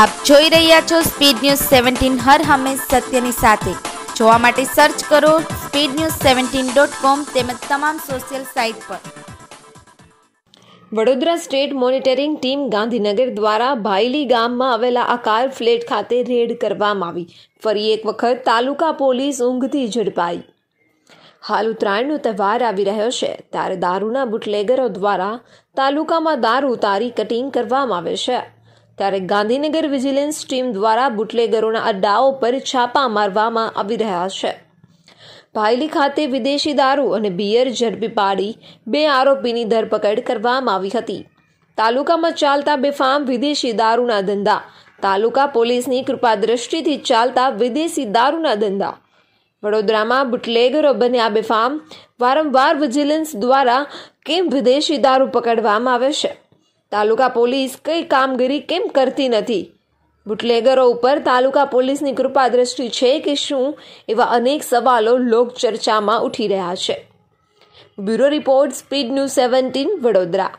આપ જોઈ રહ્યા છો સ્પીડ ન્યૂઝ સેવન્ટીન હર હંમેશ સત્યની સાથે જોવા માટે સર્ચ કરો speed news seventeen dot com તેમજ તમામ સોશિયલ સાઇટ પર Vadodara state monitoring team Gandhinagar દ્વારા ભાયલી ગામમાં આવેલા આકાર ફ્લેટ ખાતે રેડ કરવામાં આવી ફરી એક વખત તાલુકા પોલીસ ઊંઘથી ઝડપાઈ હાલ ઉત્તરાયણનો તહેવાર આવી રહ્યો છે ત્યારે દારૂના બુટલેગરો દ્વારા તાલુકામાં દારૂ ઉતારી કટિંગ કરવામાં આવે છે ત્યારે ગાંધીનગર વિજિલન્સ ટીમ દ્વારા બુટલેગરોના અડ્ડાઓ પર છાપા મારવામાં આવી રહ્યા છે ભાયલી ખાતે વિદેશી દારૂ અને બિયર ઝડપી પાડી બે આરોપીની ધરપકડ કરવામાં આવી હતી તાલુકામાં ચાલતા બેફામ વિદેશી દારૂના ધંધા તાલુકા પોલીસની કૃપા કૃપાદ્રષ્ટિથી ચાલતા વિદેશી દારૂના ધંધા વડોદરામાં બુટલેગરો બન્યા બેફામ વારંવાર વિજિલન્સ દ્વારા કેમ વિદેશી દારૂ પકડવામાં આવે છે તાલુકા પોલીસ કઈ કામગીરી કેમ કરતી નથી બુટલેગરો ઉપર તાલુકા પોલીસની કૃપા દ્રષ્ટિ છે કે શું એવા અનેક સવાલો લોકચર્ચામાં ઉઠી રહ્યા છે bureau report speed news seventeen Vadodara